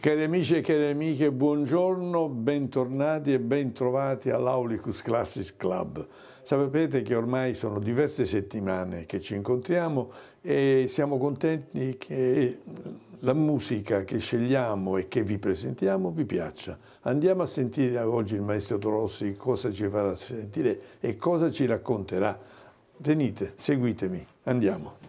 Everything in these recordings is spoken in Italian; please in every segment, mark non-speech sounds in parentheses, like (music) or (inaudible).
Cari amici e cari amiche, buongiorno, bentornati e bentrovati all'Aulicus Classics Club. Sapete che ormai sono diverse settimane che ci incontriamo e siamo contenti che la musica che scegliamo e che vi presentiamo vi piaccia. Andiamo a sentire oggi il maestro Torossi cosa ci farà sentire e cosa ci racconterà. Venite, seguitemi, andiamo.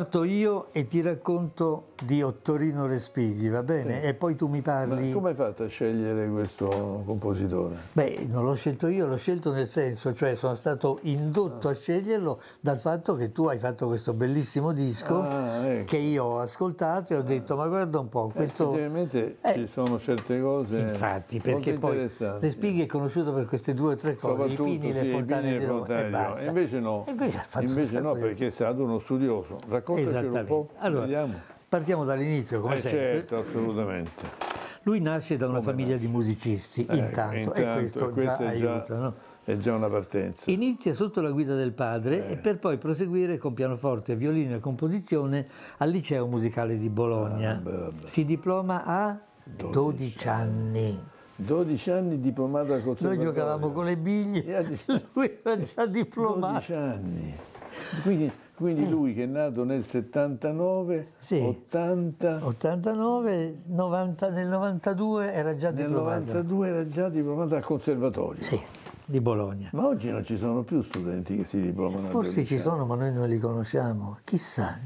Parto io e ti racconto di Ottorino Respighi, va bene? Sì. E poi tu mi parli... Ma come hai fatto a scegliere questo compositore? Beh, non l'ho scelto io, l'ho scelto nel senso, cioè sono stato indotto ah. a sceglierlo dal fatto che tu hai fatto questo bellissimo disco ah, ecco. che io ho ascoltato e ho ah. detto ma guarda un po', questo... Effettivamente eh. ci sono certe cose Infatti, perché poi Respighi è conosciuto per queste due o tre cose, i pini, sì, le fontane, di Roma, e, e, e, invece no, invece, invece no perché è stato uno studioso. Racconta raccontaci un po'. Allora, Vediamo. partiamo dall'inizio, come eh sempre. Certo, assolutamente. Lui nasce da una come famiglia nasce? di musicisti, eh, intanto, intanto, e questo, e questo già è già, aiuta, no? è già una partenza. Inizia sotto la guida del padre eh. e per poi proseguire con pianoforte, violino e composizione al Liceo Musicale di Bologna. Ah, beh, beh. Si diploma a 12, 12 anni. 12 anni diplomato al conservatorio. Noi giocavamo con le biglie, (laughs) lui era già diplomato. 12 anni. Quindi quindi eh. lui che è nato nel 79, sì. 80... 89, 90, nel 92 era già nel diplomato. Nel 92 era già diplomato al conservatorio. Sì, di Bologna. Ma oggi non ci sono più studenti che si diplomano. Forse ci sono, ma noi non li conosciamo, chissà.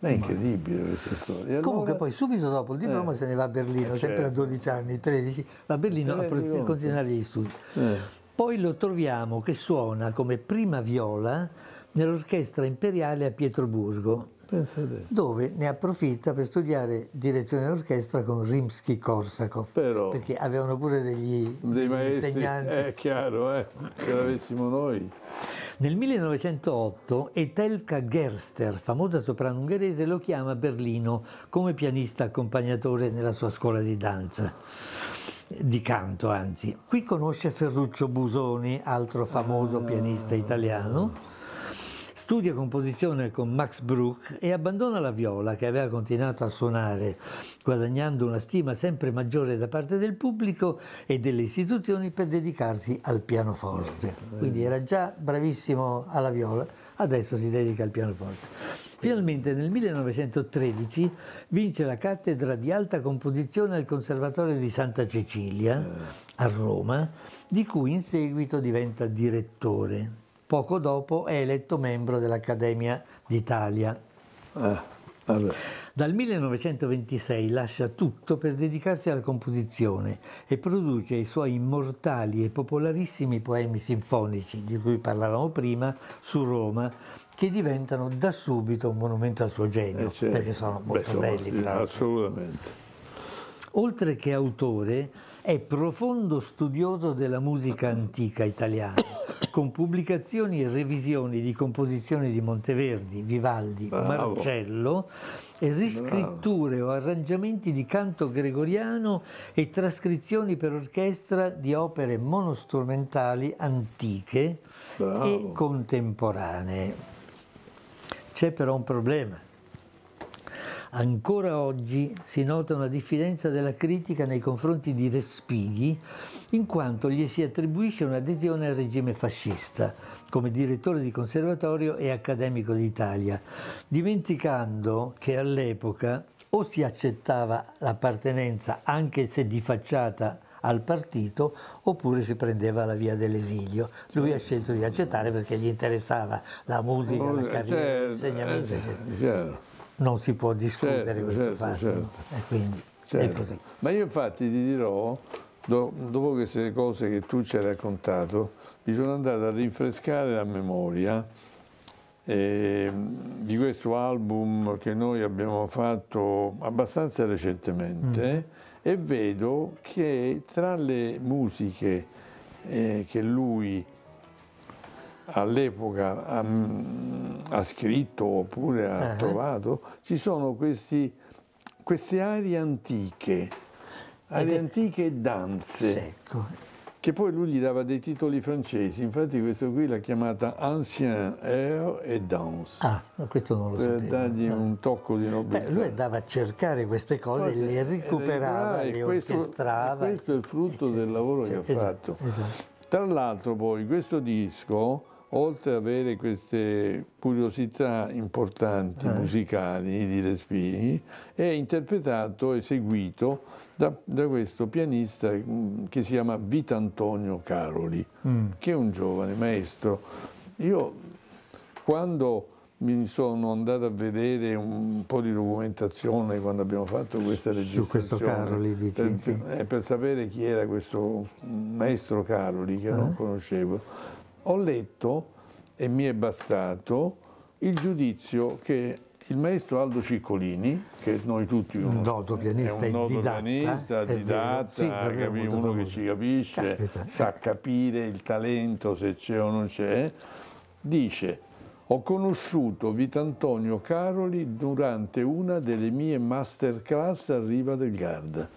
È incredibile questa storia. Allora... Comunque poi subito dopo il diploma eh. se ne va a Berlino, eh, sempre a 12 certo. anni, 13, va a Berlino a continuare gli studi. Eh. Poi lo troviamo che suona come prima viola nell'orchestra imperiale a Pietroburgo, dove ne approfitta per studiare direzione d'orchestra con Rimsky-Korsakov, Però, perché avevano pure degli, dei maestri, insegnanti. È eh, chiaro, eh, se l'avessimo noi. Nel 1908 Etelka Gerster, famosa soprano ungherese, lo chiama a Berlino come pianista accompagnatore nella sua scuola di danza, di canto anzi. Qui conosce Ferruccio Busoni, altro famoso ah. pianista italiano Studia composizione con Max Bruch e abbandona la viola che aveva continuato a suonare, guadagnando una stima sempre maggiore da parte del pubblico e delle istituzioni per dedicarsi al pianoforte. Quindi era già bravissimo alla viola, adesso si dedica al pianoforte. Finalmente nel 1913 vince la cattedra di alta composizione al Conservatorio di Santa Cecilia a Roma, di cui in seguito diventa direttore. Poco dopo è eletto membro dell'Accademia d'Italia. Ah, Dal 1926 lascia tutto per dedicarsi alla composizione e produce i suoi immortali e popolarissimi poemi sinfonici, di cui parlavamo prima, su Roma, che diventano da subito un monumento al suo genio, eh certo. perché sono molto Beh, belli. Sono, tra assolutamente oltre che autore, è profondo studioso della musica antica italiana, con pubblicazioni e revisioni di composizioni di Monteverdi, Vivaldi, Bravo. Marcello e riscritture Bravo. o arrangiamenti di canto gregoriano e trascrizioni per orchestra di opere monostrumentali antiche Bravo. e contemporanee. C'è però un problema ancora oggi si nota una diffidenza della critica nei confronti di Respighi, in quanto gli si attribuisce un'adesione al regime fascista, come direttore di conservatorio e accademico d'Italia, dimenticando che all'epoca o si accettava l'appartenenza anche se di facciata al partito oppure si prendeva la via dell'esilio. Lui ha scelto di accettare perché gli interessava la musica, la cioè, carriera, l'insegnamento. Eh, non si può discutere certo, questo certo, fatto. Certo. E quindi certo. è così. Ma io infatti ti dirò, do, dopo queste cose che tu ci hai raccontato, mi sono andato a rinfrescare la memoria eh, di questo album che noi abbiamo fatto abbastanza recentemente mm. e vedo che tra le musiche eh, che lui all'epoca mm, ha scritto oppure ha uh eh. -huh. trovato, ci sono questi, queste arie antiche, arie Ed... antiche e danze. Secco che poi lui gli dava dei titoli francesi, infatti questo qui l'ha chiamata Ancien Air et Danse. Ah, questo non lo per sapevo. Per dargli no. Ah. un tocco di nobiltà. Beh, lui andava a cercare queste cose, Forse le recuperava, e le questo, orchestrava. Questo è il frutto eccetera, del lavoro eccetera, che ha certo, esatto, fatto. Esatto. Tra l'altro poi questo disco oltre ad avere queste curiosità importanti eh. musicali di Respighi, è interpretato e seguito da, da, questo pianista mm, che si chiama Vitantonio Caroli, mm. che è un giovane maestro. Io quando mi sono andato a vedere un po' di documentazione quando abbiamo fatto questa registrazione. Su questo Caroli, dici, per, sì. Eh, per sapere chi era questo maestro Caroli che eh? non conoscevo ho letto, e mi è bastato, il giudizio che il maestro Aldo Ciccolini, che noi tutti conosciamo, un noto pianista, è un noto didatta, pianista, didatta sì, capi, uno che ci capisce, Caspita. sa capire il talento se c'è o non c'è, dice ho conosciuto Vitantonio Caroli durante una delle mie masterclass a Riva del Garda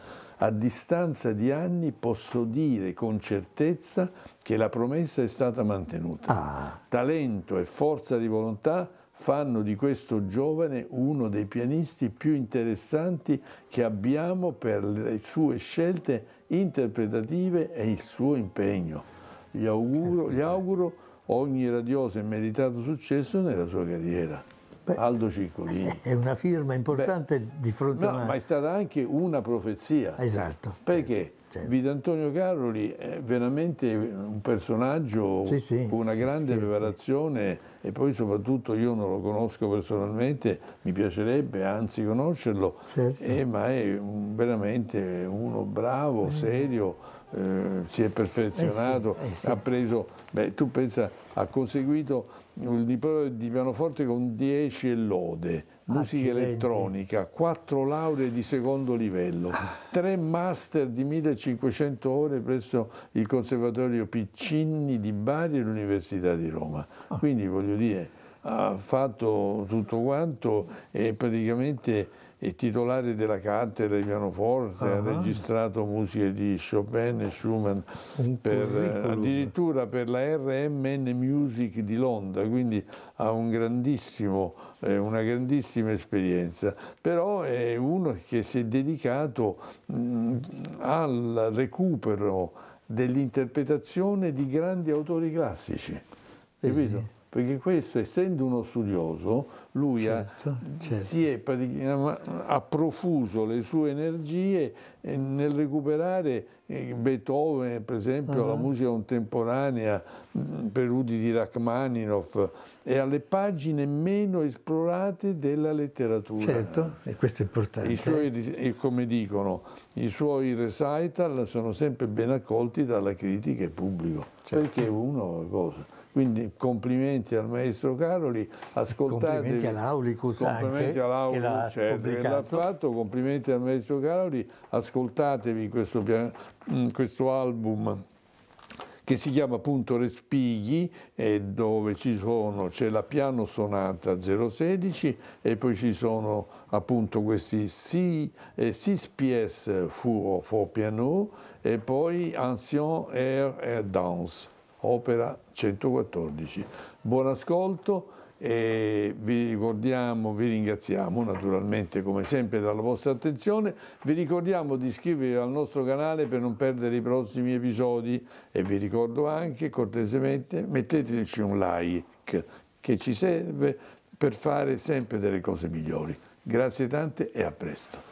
a distanza di anni posso dire con certezza che la promessa è stata mantenuta. Ah. Talento e forza di volontà fanno di questo giovane uno dei pianisti più interessanti che abbiamo per le sue scelte interpretative e il suo impegno. Gli auguro, gli certo. auguro ogni radioso e meritato successo nella sua carriera. Beh, Aldo Ciccolini. Eh, è una firma importante Beh, di fronte no, a una... ma è stata anche una profezia. Esatto. Perché certo. certo. Vito Antonio Caroli è veramente un personaggio sì, sì, con una grande sì, preparazione e poi soprattutto io non lo conosco personalmente, mi piacerebbe anzi conoscerlo, certo. eh, ma è un, veramente uno bravo, eh. serio eh, si è perfezionato, eh sì, eh sì. ha preso, beh, tu pensa, ha conseguito il diploma di pianoforte con 10 e lode, musica Accidenti. elettronica, 4 lauree di secondo livello, 3 ah. master di 1500 ore presso il Conservatorio Piccinni di Bari e l'Università di Roma. Ah. Quindi voglio dire, ha fatto tutto quanto e praticamente è titolare della cattedra di pianoforte, ah. ha registrato musiche di Chopin e Schumann, per, addirittura per la RMN Music di Londra, quindi ha un grandissimo, eh, una grandissima esperienza, però è uno che si è dedicato mh, mm, al recupero dell'interpretazione di grandi autori classici, capito? perché questo, essendo uno studioso, lui certo, ha, certo. Si è, ha profuso le sue energie eh, nel recuperare Beethoven, per esempio, uh -huh. la mhm. musica contemporanea, mm, preludi di Rachmaninoff, è alle pagine meno esplorate della letteratura. Certo, e questo è importante. I suoi, come dicono, i suoi recital sono sempre ben accolti dalla critica e pubblico, certo. perché uno cosa. Quindi complimenti al maestro Caroli, ascoltate. Complimenti all'Aulicus. Complimenti all'Aulicus, certo, che l'ha fatto. Complimenti al maestro Caroli, ascoltatevi questo piano Mm, questo album che si chiama appunto Respighi e dove ci sono, c'è la piano sonata 016 e poi ci sono appunto questi 6 eh, pièces for piano e poi Ancien Air et Dance, opera 114. Buon ascolto e vi ricordiamo, vi ringraziamo naturalmente come sempre della vostra attenzione, vi ricordiamo di iscrivervi al nostro canale per non perdere i prossimi episodi e vi ricordo anche cortesemente metteteci un like che ci serve per fare sempre delle cose migliori. Grazie tante e a presto.